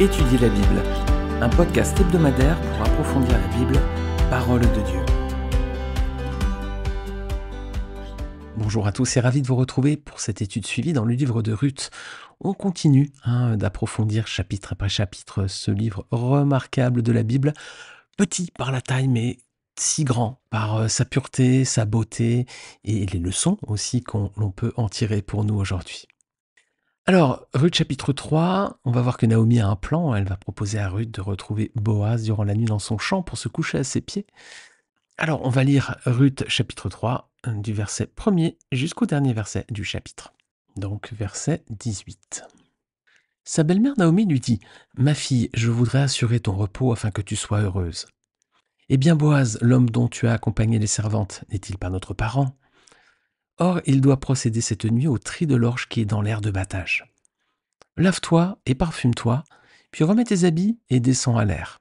Étudier la Bible, un podcast hebdomadaire pour approfondir la Bible, parole de Dieu. Bonjour à tous et ravi de vous retrouver pour cette étude suivie dans le livre de Ruth. On continue hein, d'approfondir chapitre après chapitre ce livre remarquable de la Bible, petit par la taille mais si grand par euh, sa pureté, sa beauté et les leçons aussi qu'on peut en tirer pour nous aujourd'hui. Alors, Ruth chapitre 3, on va voir que Naomi a un plan. Elle va proposer à Ruth de retrouver Boaz durant la nuit dans son champ pour se coucher à ses pieds. Alors, on va lire Ruth chapitre 3, euh, du verset 1er jusqu'au dernier verset du chapitre. Donc, verset 18. Sa belle-mère Naomi lui dit Ma fille, je voudrais assurer ton repos afin que tu sois heureuse. Eh bien, Boaz, l'homme dont tu as accompagné les servantes, n'est-il pas notre parent Or, il doit procéder cette nuit au tri de l'orge qui est dans l'air de battage. Lave-toi et parfume-toi, puis remets tes habits et descends à l'air.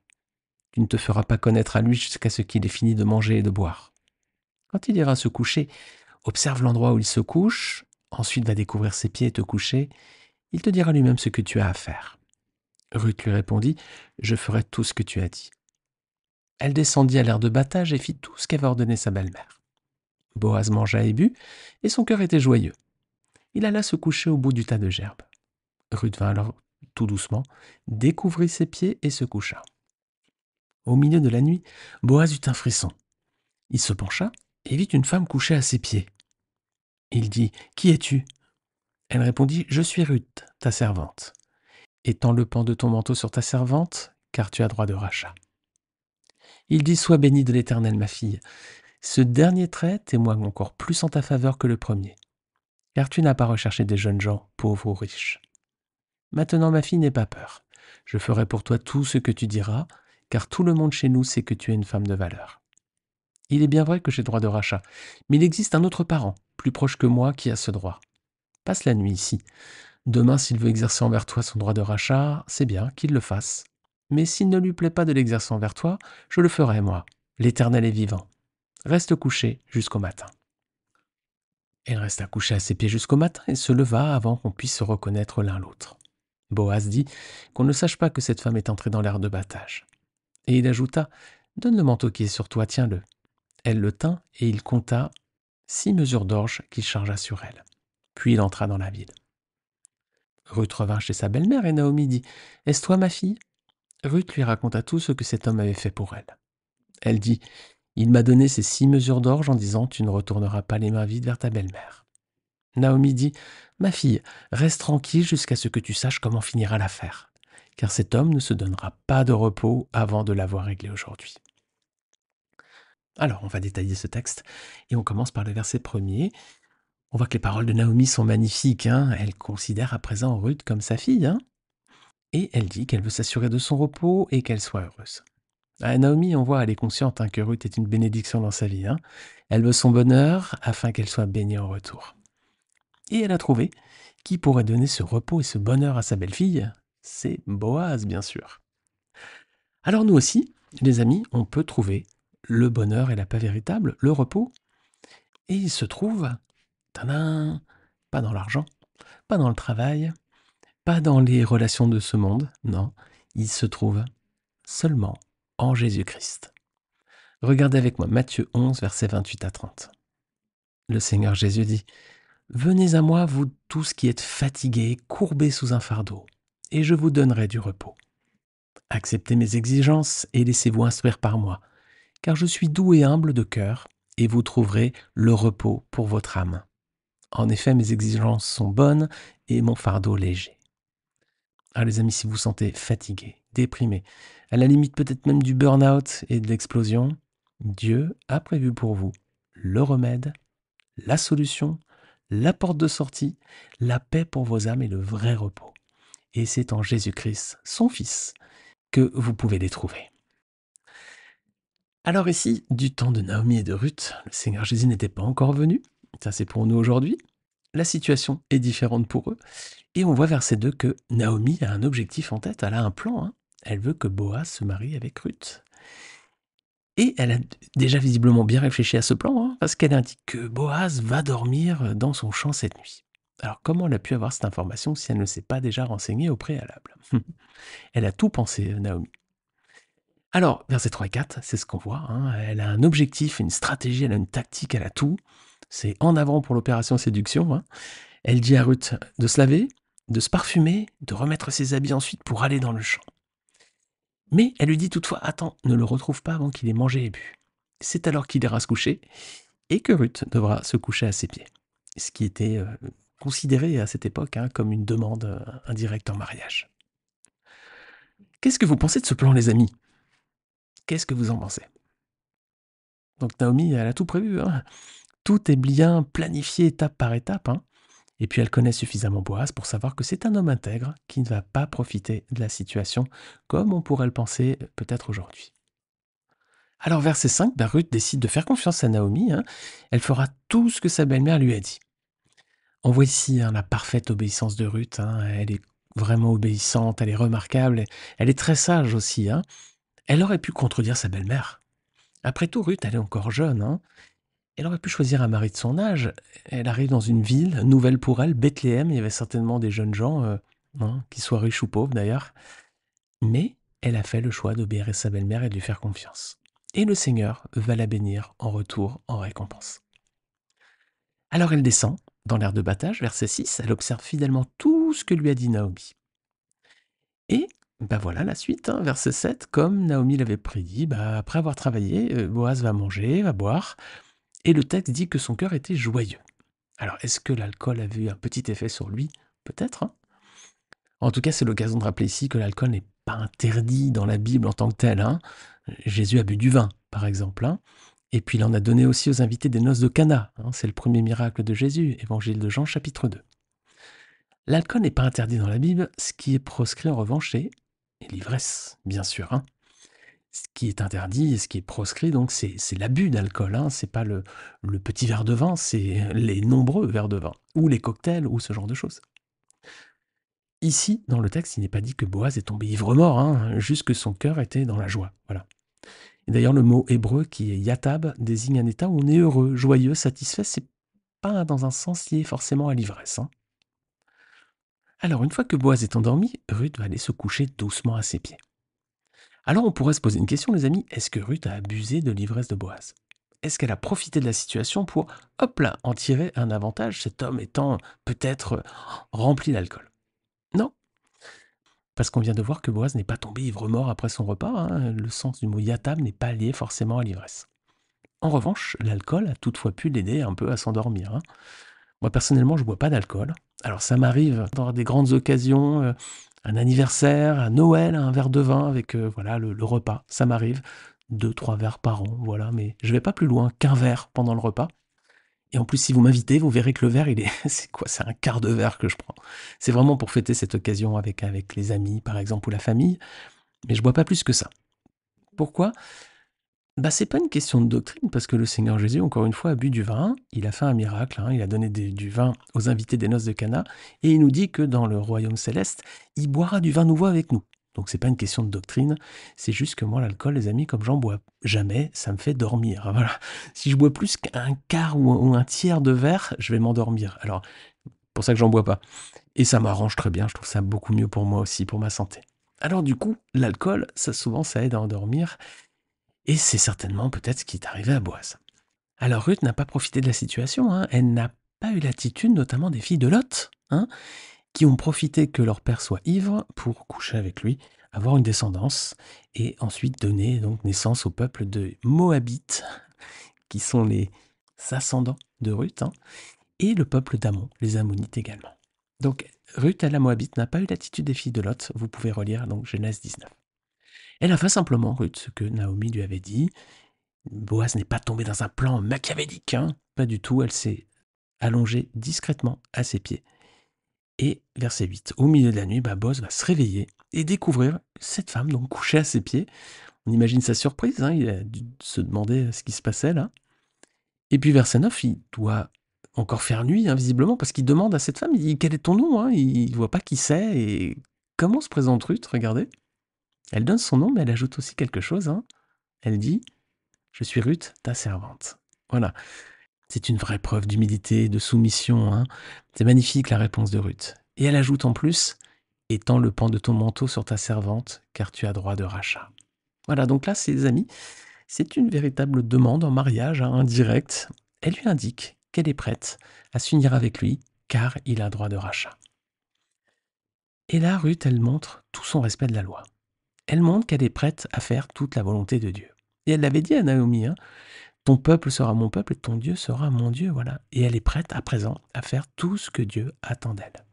Tu ne te feras pas connaître à lui jusqu'à ce qu'il ait fini de manger et de boire. Quand il ira se coucher, observe l'endroit où il se couche, ensuite va découvrir ses pieds et te coucher. Il te dira lui-même ce que tu as à faire. Ruth lui répondit Je ferai tout ce que tu as dit. Elle descendit à l'air de battage et fit tout ce qu'avait ordonné sa belle-mère. Boaz mangea et but, et son cœur était joyeux. Il alla se coucher au bout du tas de gerbes. Ruth vint alors tout doucement, découvrit ses pieds et se coucha. Au milieu de la nuit, Boaz eut un frisson. Il se pencha et vit une femme couchée à ses pieds. Il dit Qui es-tu Elle répondit Je suis Ruth, ta servante. Étends le pan de ton manteau sur ta servante, car tu as droit de rachat. Il dit Sois béni de l'Éternel, ma fille, ce dernier trait témoigne encore plus en ta faveur que le premier, car tu n'as pas recherché des jeunes gens, pauvres ou riches. Maintenant, ma fille, n'aie pas peur. Je ferai pour toi tout ce que tu diras, car tout le monde chez nous sait que tu es une femme de valeur. Il est bien vrai que j'ai droit de rachat, mais il existe un autre parent, plus proche que moi, qui a ce droit. Passe la nuit ici. Demain, s'il veut exercer envers toi son droit de rachat, c'est bien qu'il le fasse. Mais s'il ne lui plaît pas de l'exercer envers toi, je le ferai, moi. L'Éternel est vivant reste couchée jusqu'au matin. Elle resta couchée à ses pieds jusqu'au matin et se leva avant qu'on puisse se reconnaître l'un l'autre. Boaz dit qu'on ne sache pas que cette femme est entrée dans l'air de battage. Et il ajouta Donne le manteau qui est sur toi, tiens-le. Elle le tint et il compta six mesures d'orge qu'il chargea sur elle. Puis il entra dans la ville. Ruth revint chez sa belle-mère et Naomi dit Est-ce toi, ma fille Ruth lui raconta tout ce que cet homme avait fait pour elle. Elle dit il m'a donné ces six mesures d'orge en disant Tu ne retourneras pas les mains vides vers ta belle-mère. Naomi dit Ma fille, reste tranquille jusqu'à ce que tu saches comment finira l'affaire, car cet homme ne se donnera pas de repos avant de l'avoir réglé aujourd'hui. Alors, on va détailler ce texte et on commence par le verset premier. On voit que les paroles de Naomi sont magnifiques. Hein. elle considère à présent Ruth comme sa fille. Hein et elle dit qu'elle veut s'assurer de son repos et qu'elle soit heureuse. Bah, Naomi, on voit, elle est consciente hein, que Ruth est une bénédiction dans sa vie. Hein. Elle veut son bonheur afin qu'elle soit baignée en retour. Et elle a trouvé qui pourrait donner ce repos et ce bonheur à sa belle-fille. C'est Boaz, bien sûr. Alors nous aussi, les amis, on peut trouver le bonheur et la paix véritable, le repos. Et il se trouve, ta-da, pas dans l'argent, pas dans le travail, pas dans les relations de ce monde, non, il se trouve seulement Jésus-Christ. Regardez avec moi Matthieu 11, versets 28 à 30. Le Seigneur Jésus dit, Venez à moi, vous tous qui êtes fatigués, courbés sous un fardeau, et je vous donnerai du repos. Acceptez mes exigences et laissez-vous instruire par moi, car je suis doux et humble de cœur, et vous trouverez le repos pour votre âme. En effet, mes exigences sont bonnes et mon fardeau léger. Ah les amis, si vous sentez fatigué, déprimé, à la limite peut-être même du burn-out et de l'explosion, Dieu a prévu pour vous le remède, la solution, la porte de sortie, la paix pour vos âmes et le vrai repos. Et c'est en Jésus-Christ, son Fils, que vous pouvez les trouver. Alors ici, du temps de Naomi et de Ruth, le Seigneur Jésus n'était pas encore venu, ça c'est pour nous aujourd'hui, la situation est différente pour eux, et on voit verset deux que Naomi a un objectif en tête, elle a un plan, hein. Elle veut que Boaz se marie avec Ruth. Et elle a déjà visiblement bien réfléchi à ce plan, hein, parce qu'elle indique que Boaz va dormir dans son champ cette nuit. Alors comment elle a pu avoir cette information si elle ne s'est pas déjà renseignée au préalable Elle a tout pensé, euh, Naomi. Alors, verset 3 et 4, c'est ce qu'on voit. Hein, elle a un objectif, une stratégie, elle a une tactique, elle a tout. C'est en avant pour l'opération séduction. Hein. Elle dit à Ruth de se laver, de se parfumer, de remettre ses habits ensuite pour aller dans le champ. Mais elle lui dit toutefois Attends, ne le retrouve pas avant qu'il ait mangé et bu. C'est alors qu'il ira se coucher et que Ruth devra se coucher à ses pieds. Ce qui était euh, considéré à cette époque hein, comme une demande euh, indirecte en mariage. Qu'est-ce que vous pensez de ce plan, les amis Qu'est-ce que vous en pensez Donc Naomi, elle a tout prévu. Hein. tout est bien planifié étape par étape. Hein et puis elle connaît suffisamment Boaz pour savoir que c'est un homme intègre qui ne va pas profiter de la situation comme on pourrait le penser euh, peut-être aujourd'hui. Alors verset 5, Ruth décide de faire confiance à Naomi. Hein. Elle fera tout ce que sa belle-mère lui a dit. On voit ici la parfaite obéissance de Ruth. Hein. Elle est vraiment obéissante, elle est remarquable, elle est très sage aussi. Hein. Elle aurait pu contredire sa belle-mère. Après tout, Ruth, elle est encore jeune. Elle aurait pu choisir un mari de son âge. Elle arrive dans une ville nouvelle pour elle, Bethléem. Il y avait certainement des jeunes gens, euh, hein, qui soient riches ou pauvres d'ailleurs. Mais elle a fait le choix d'obéir à sa belle-mère et de lui faire confiance. Et le Seigneur va la bénir en retour, en récompense. Alors elle descend dans l'air de battage, verset 6. Elle observe fidèlement tout ce que lui a dit Naomi. Et ben voilà la suite, hein, verset 7. Comme Naomi l'avait prédit, bah, après avoir travaillé, euh, Boaz va manger, va boire. Et le texte dit que son cœur était joyeux. Alors, est-ce que l'alcool a eu un petit effet sur lui Peut-être. Hein. en tout cas, c'est l'occasion de rappeler ici que l'alcool n'est pas interdit dans la Bible en tant que tel. Hein. Jésus a bu du vin, par exemple. Hein. et puis, il en a donné aussi aux invités des noces de Cana. c'est le premier miracle de Jésus, évangile de Jean, chapitre 2. L'alcool n'est pas interdit dans la Bible. Ce qui est proscrit, en revanche, est l'ivresse, bien sûr ce qui est interdit et ce qui est proscrit, donc c'est l'abus d'alcool. Ce hein. C'est pas le, petit verre de vin, c'est les nombreux verres de vin, ou les cocktails, ou ce genre de choses. Ici, dans le texte, il n'est pas dit que Boaz est tombé ivre-mort, hein, juste que son cœur était dans la joie. Voilà. D'ailleurs, le mot hébreu qui est yatab désigne un état où on est heureux, joyeux, satisfait. C'est pas dans un sens lié forcément à l'ivresse. Hein. Alors, une fois que Boaz est endormi, Ruth va aller se coucher doucement à ses pieds. Alors on pourrait se poser une question, les amis, est-ce que Ruth a abusé de l'ivresse de Boaz Est-ce qu'elle a profité de la situation pour, hop là, en tirer un avantage, cet homme étant peut-être oh, rempli d'alcool Non. Parce qu'on vient de voir que Boaz n'est pas tombé ivre-mort après son repas, hein. le sens du mot yatam n'est pas lié forcément à l'ivresse. En revanche, l'alcool a toutefois pu l'aider un peu à s'endormir. Hein. Moi personnellement, je bois pas d'alcool. Alors ça m'arrive dans des grandes occasions, euh, un anniversaire, un Noël, un verre de vin avec euh, voilà le, repas. Ça m'arrive deux trois verres par an, voilà. Mais je vais pas plus loin qu'un verre pendant le repas. Et en plus, si vous m'invitez, vous verrez que le verre, il est, c'est quoi C'est un quart de verre que je prends. C'est vraiment pour fêter cette occasion avec avec les amis, par exemple, ou la famille. Mais je bois pas plus que ça. Pourquoi bah, c'est pas une question de doctrine, parce que le Seigneur Jésus, encore une fois, a bu du vin, il a fait un miracle, hein. il a donné du vin aux invités des noces de Cana, et il nous dit que dans le royaume céleste, il boira du vin nouveau avec nous. Donc c'est pas une question de doctrine, c'est juste que moi l'alcool, les amis, comme j'en bois jamais, ça me fait dormir. Voilà. Si je bois plus qu'un quart ou un tiers de verre, je vais m'endormir. Alors pour ça que j'en bois pas. Et ça m'arrange très bien, je trouve ça beaucoup mieux pour moi aussi, pour ma santé. Alors du coup, l'alcool, ça souvent ça aide à endormir, et c'est certainement peut-être ce qui est arrivé à Boaz. Alors Ruth n'a pas profité de la situation, hein. elle n'a pas eu l'attitude notamment des filles de Lot, hein, qui ont profité que leur père soit ivre pour coucher avec lui, avoir une descendance, et ensuite donner donc naissance au peuple de Moabites, qui sont les ascendants de Ruth, hein, et le peuple d'Amon, les Ammonites également. Donc Ruth à la Moabite n'a pas eu l'attitude des filles de Lot, vous pouvez relire donc Genèse 19. Elle a fait simplement, Ruth, ce que Naomi lui avait dit. Boaz n'est pas tombé dans un plan machiavélique, hein. pas du tout, elle s'est allongée discrètement à ses pieds. Et verset 8, au milieu de la nuit, bah, Boaz va se réveiller et découvrir cette femme donc couchée à ses pieds. On imagine sa surprise, hein. il a dû se demander euh, ce qui se passait là. Et puis verset 9, il doit encore faire nuit, hein, visiblement, parce qu'il demande à cette femme, dit, quel est ton nom Il ne voit pas qui c'est et comment se présente Ruth, regardez. Elle donne son nom, mais elle ajoute aussi quelque chose. Hein. Elle dit Je suis Ruth, ta servante. Voilà. C'est une vraie preuve d'humilité, de soumission. Hein. C'est magnifique la réponse de Ruth. Et elle ajoute en plus Étends le pan de ton manteau sur ta servante, car tu as droit de rachat. Voilà, donc là, ses amis, c'est une véritable demande en mariage hein, indirecte. indirect. Elle lui indique qu'elle est prête à s'unir avec lui, car il a droit de rachat. Et là, Ruth, elle montre tout son respect de la loi elle montre qu'elle est prête à faire toute la volonté de Dieu. Et elle l'avait dit à Naomi, hein, ton peuple sera mon peuple et ton Dieu sera mon Dieu, voilà. Et elle est prête à présent à faire tout ce que Dieu attend d'elle.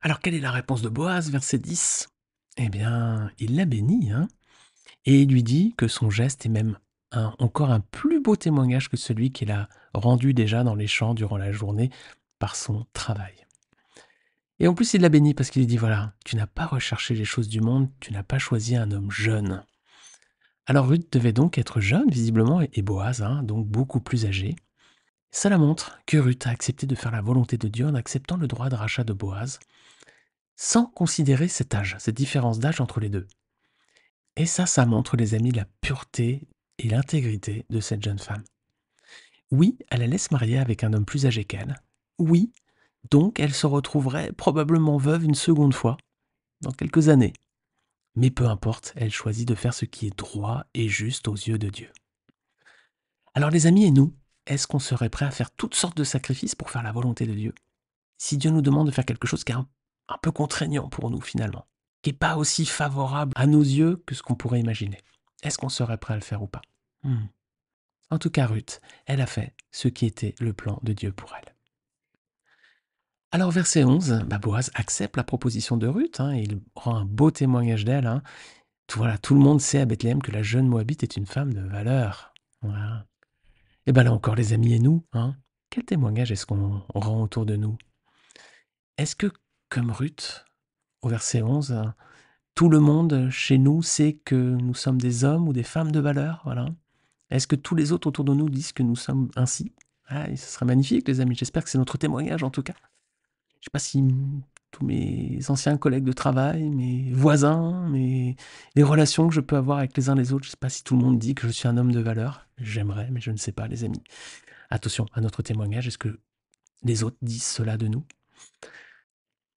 Alors quelle est la réponse de Boaz, verset 10 Eh bien, il la bénit, hein, et il lui dit que son geste est même encore un plus beau témoignage que celui qu'il a rendu déjà dans les champs durant la journée par son travail. Et en plus, il l'a béni parce qu'il dit, voilà, tu n'as pas recherché les choses du monde, tu n'as pas choisi un homme jeune. Alors Ruth devait donc être jeune, visiblement, et Boaz, hein, donc beaucoup plus âgé. Ça la montre que Ruth a accepté de faire la volonté de Dieu en acceptant le droit de rachat de Boaz, sans considérer cet âge, cette différence d'âge entre les deux. Et ça, ça montre, les amis, la pureté et l'intégrité de cette jeune femme. Oui, elle la laisse marier avec un homme plus âgé qu'elle. Oui, donc elle se retrouverait probablement veuve une seconde fois, dans quelques années. Mais peu importe, elle choisit de faire ce qui est droit et juste aux yeux de Dieu. Alors les amis et nous, est-ce qu'on serait prêt à faire toutes sortes de sacrifices pour faire la volonté de Dieu Si Dieu nous demande de faire quelque chose qui est un, peu contraignant pour nous finalement, qui n'est pas aussi favorable à nos yeux que ce qu'on pourrait imaginer, est-ce qu'on serait prêt à le faire ou pas hmm. En tout cas, Ruth, elle a fait ce qui était le plan de Dieu pour elle. Alors verset 11, bah, Boaz accepte la proposition de Ruth, hein, il rend un beau témoignage d'elle. Hein. Tout, voilà, tout le monde sait à Bethléem que la jeune Moabite est une femme de valeur. Et eh bien là encore les amis et nous, hein, quel témoignage est-ce qu'on rend autour de nous Est-ce que, comme Ruth, au verset 11, hein, tout le monde chez nous sait que nous sommes des hommes ou des femmes de valeur voilà. Est-ce que tous les autres autour de nous disent que nous sommes ainsi ah, Ce serait magnifique, les amis. J'espère que c'est notre témoignage, en tout cas je sais pas si tous mes anciens collègues de travail, mes voisins, mes, les relations que je peux avoir avec les uns les autres. Je ne sais pas si tout le monde dit que je suis un homme de valeur. J'aimerais, mais je ne sais pas, les amis. Attention à notre témoignage. Est-ce que les autres disent cela de nous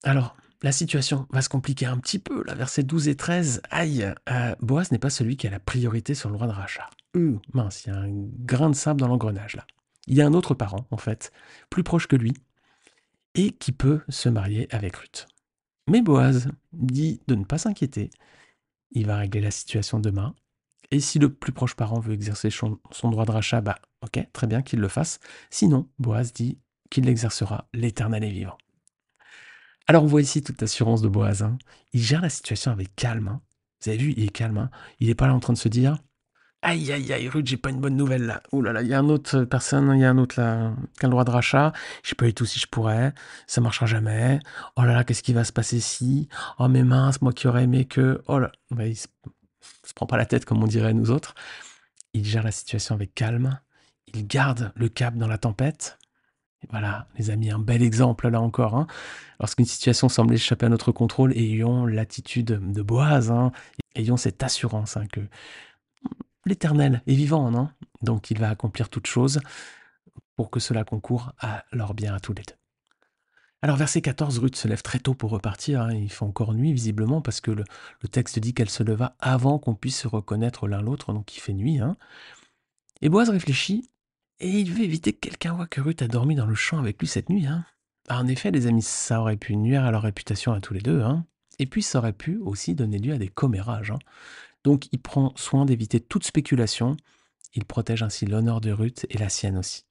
Alors, la situation va se compliquer un petit peu. La versets 12 et 13, aïe, euh, Boas n'est pas celui qui a la priorité sur le droit de rachat. eux mince, il y a un grain de sable dans l'engrenage là. Il y a un autre parent, en fait, plus proche que lui, et qui peut se marier avec Ruth. Mais Boaz dit de ne pas s'inquiéter, il va régler la situation demain, et si le plus proche parent veut exercer son, droit de rachat, bah ok, très bien qu'il le fasse, sinon Boaz dit qu'il l'exercera, l'éternel et vivant. Alors on voit ici toute l'assurance de Boaz, hein. il gère la situation avec calme, hein. vous avez vu, il est calme, hein. il n'est pas là en train de se dire, Aïe, aïe, aïe, Rude, j'ai pas une bonne nouvelle là. Ouh là là, il y a un autre personne, il y a un autre là, qui a le droit de rachat. Je du tout si je pourrais. Ça marchera jamais. Oh là là, qu'est-ce qui va se passer si Oh mais mince, moi qui aurais aimé que. Oh là, il se... prend pas la tête comme on dirait nous autres. Il gère la situation avec calme. Il garde le cap dans la tempête. Voilà, les amis, un bel exemple là encore. Hein. Lorsqu'une situation semble échapper à notre contrôle, ayons l'attitude de Boaz, hein. ayons cette assurance hein, que l'Éternel est vivant, non Donc il va accomplir toutes choses pour que cela concourt à leur bien à tous les deux. Alors verset 14, Ruth se lève très tôt pour repartir, hein. il fait encore nuit visiblement parce que le, texte dit qu'elle se leva avant qu'on puisse se reconnaître l'un l'autre, donc il fait nuit. Hein. Et Boaz réfléchit et il veut éviter que quelqu'un voit que Ruth a dormi dans le champ avec lui cette nuit. Hein. Ah, en effet, les amis, ça aurait pu nuire à leur réputation à tous les deux. Hein. Et puis ça aurait pu aussi donner lieu à des commérages. Hein. Donc il prend soin d'éviter toute spéculation. Il protège ainsi l'honneur de Ruth et la sienne aussi.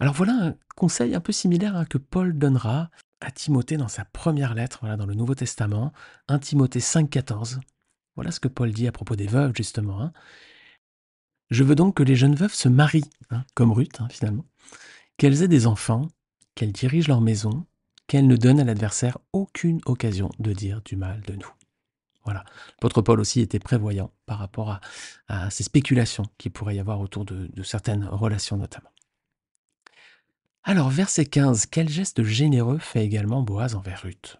Alors voilà un conseil un peu similaire hein, que Paul donnera à Timothée dans sa première lettre, voilà, dans le Nouveau Testament, 1 Timothée 5,14. Voilà ce que Paul dit à propos des veuves, justement. Hein. Je veux donc que les jeunes veuves se marient, hein, comme Ruth, finalement, qu'elles aient des enfants, qu'elles dirigent leur maison, qu'elles ne donnent à l'adversaire aucune occasion de dire du mal de nous. Voilà. L'apôtre Paul aussi était prévoyant par rapport à, ces spéculations qu'il pourrait y avoir autour de, certaines relations notamment. Alors, verset 15, quel geste généreux fait également Boaz envers Ruth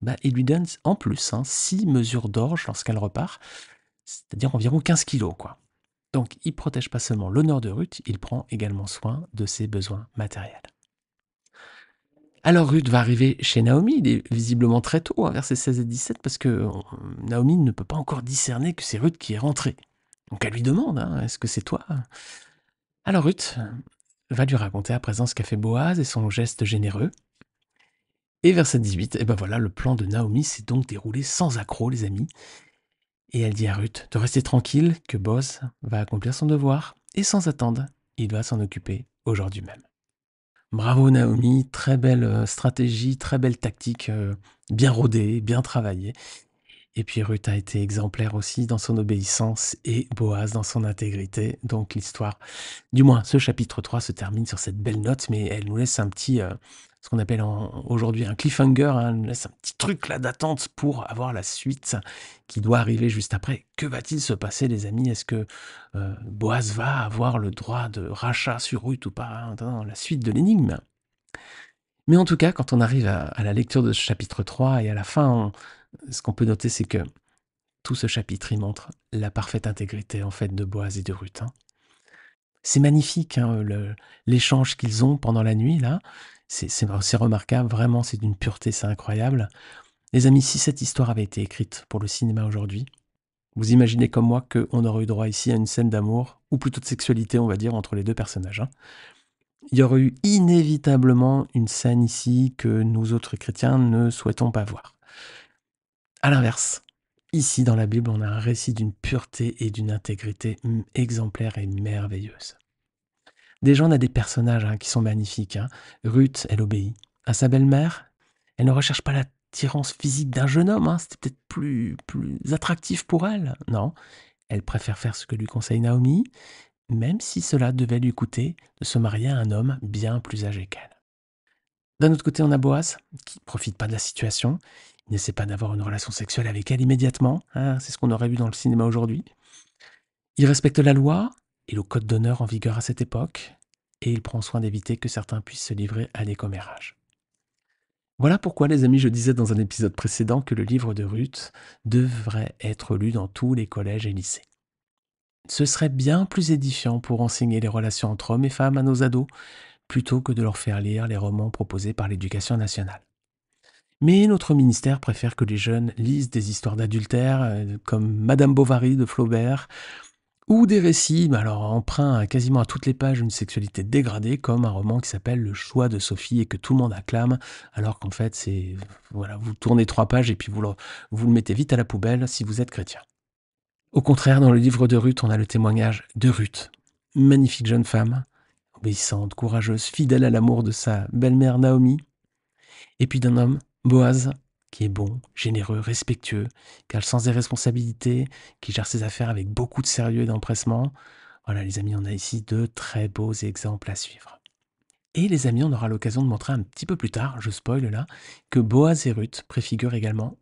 bah, Il lui donne en plus hein, six mesures d'orge lorsqu'elle repart, c'est-à-dire environ 15 kilos. Quoi. Donc, il protège pas seulement l'honneur de Ruth, il prend également soin de ses besoins matériels. Alors Ruth va arriver chez Naomi, il est visiblement très tôt, hein, verset 16 et 17, parce que euh, Naomi ne peut pas encore discerner que c'est Ruth qui est rentrée. Donc elle lui demande, hein, est-ce que c'est toi Alors Ruth va lui raconter à présent ce qu'a fait Boaz et son geste généreux. Et verset 18, et ben voilà, le plan de Naomi s'est donc déroulé sans accroc, les amis. Et elle dit à Ruth de rester tranquille, que Boaz va accomplir son devoir, et sans attendre, il va s'en occuper aujourd'hui même. Bravo Naomi, très belle euh, stratégie, très belle tactique, euh, bien rodée, bien travaillée. Et puis Ruth a été exemplaire aussi dans son obéissance et Boaz dans son intégrité. Donc l'histoire, du moins ce chapitre 3 se termine sur cette belle note, mais elle nous laisse un petit, euh, ce qu'on appelle aujourd'hui un cliffhanger, hein. un petit truc là d'attente pour avoir la suite qui doit arriver juste après. Que va-t-il se passer, les amis Est-ce que euh, Boise va avoir le droit de rachat sur Ruth ou pas hein, La suite de l'énigme. Mais en tout cas, quand on arrive à, la lecture de ce chapitre 3 et à la fin, ce qu'on peut noter, c'est que tout ce chapitre y montre la parfaite intégrité en fait de Boaz et de Ruth. Hein. C'est magnifique l'échange qu'ils ont pendant la nuit là. C'est remarquable, vraiment, c'est d'une pureté, c'est incroyable. Les amis, si cette histoire avait été écrite pour le cinéma aujourd'hui, vous imaginez comme moi qu'on aurait eu droit ici à une scène d'amour, ou plutôt de sexualité, on va dire, entre les deux personnages. Hein. Il y aurait eu inévitablement une scène ici que nous autres chrétiens ne souhaitons pas voir. À l'inverse, ici dans la Bible, on a un récit d'une pureté et d'une intégrité mm, exemplaire et merveilleuse. Déjà, on a des personnages hein, qui sont magnifiques. Hein. Ruth, elle obéit à sa belle-mère. Elle ne recherche pas l'attirance physique d'un jeune homme. Hein. C'était peut-être plus, plus attractif pour elle. Non, elle préfère faire ce que lui conseille Naomi, même si cela devait lui coûter de se marier à un homme bien plus âgé qu'elle. D'un autre côté, on a Boas, qui ne profite pas de la situation. Il n'essaie pas d'avoir une relation sexuelle avec elle immédiatement. c'est ce qu'on aurait vu dans le cinéma aujourd'hui. Il respecte la loi, et le code d'honneur en vigueur à cette époque, et il prend soin d'éviter que certains puissent se livrer à des commérages. Voilà pourquoi, les amis, je disais dans un épisode précédent que le livre de Ruth devrait être lu dans tous les collèges et lycées. Ce serait bien plus édifiant pour enseigner les relations entre hommes et femmes à nos ados, plutôt que de leur faire lire les romans proposés par l'éducation nationale. Mais notre ministère préfère que les jeunes lisent des histoires d'adultère, euh, comme Madame Bovary de Flaubert, ou des récits, alors emprunt à quasiment à toutes les pages une sexualité dégradée, comme un roman qui s'appelle Le choix de Sophie et que tout le monde acclame, alors qu'en fait c'est voilà, vous tournez trois pages et puis vous vous le mettez vite à la poubelle si vous êtes chrétien. Au contraire, dans le livre de Ruth, on a le témoignage de Ruth, magnifique jeune femme, obéissante, courageuse, fidèle à l'amour de sa belle-mère Naomi, et puis d'un homme, Boaz, qui est bon, généreux, respectueux, qui a le sens des responsabilités, qui gère ses affaires avec beaucoup de sérieux et d'empressement. Voilà les amis, on a ici deux très beaux exemples à suivre. Et les amis, on aura l'occasion de montrer un petit peu plus tard, je spoil là, que Boaz et Ruth préfigurent également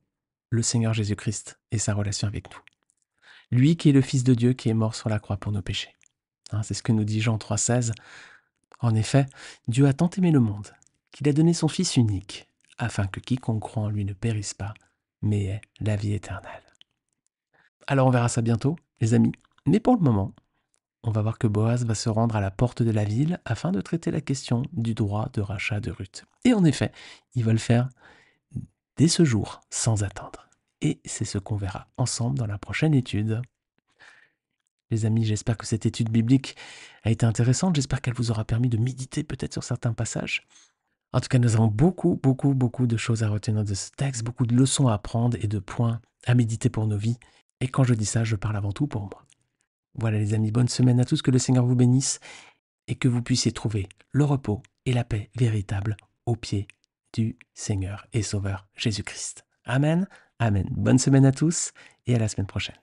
le Seigneur Jésus-Christ et sa relation avec nous. Lui qui est le Fils de Dieu qui est mort sur la croix pour nos péchés. Hein, c'est ce que nous dit Jean 3,16. En effet, Dieu a tant aimé le monde qu'il a donné son Fils unique afin que quiconque croit en lui ne périsse pas, mais ait la vie éternelle. Alors on verra ça bientôt, les amis. Mais pour le moment, on va voir que Boaz va se rendre à la porte de la ville afin de traiter la question du droit de rachat de Ruth. Et en effet, il va le faire dès ce jour, sans attendre. Et c'est ce qu'on verra ensemble dans la prochaine étude. Les amis, j'espère que cette étude biblique a été intéressante, j'espère qu'elle vous aura permis de méditer peut-être sur certains passages. En tout cas, nous avons beaucoup, beaucoup, beaucoup de choses à retenir de ce texte, beaucoup de leçons à apprendre et de points à méditer pour nos vies. Et quand je dis ça, je parle avant tout pour moi. Voilà les amis, bonne semaine à tous, que le Seigneur vous bénisse et que vous puissiez trouver le repos et la paix véritable au pied du Seigneur et Sauveur Jésus-Christ. Amen, amen. Bonne semaine à tous et à la semaine prochaine.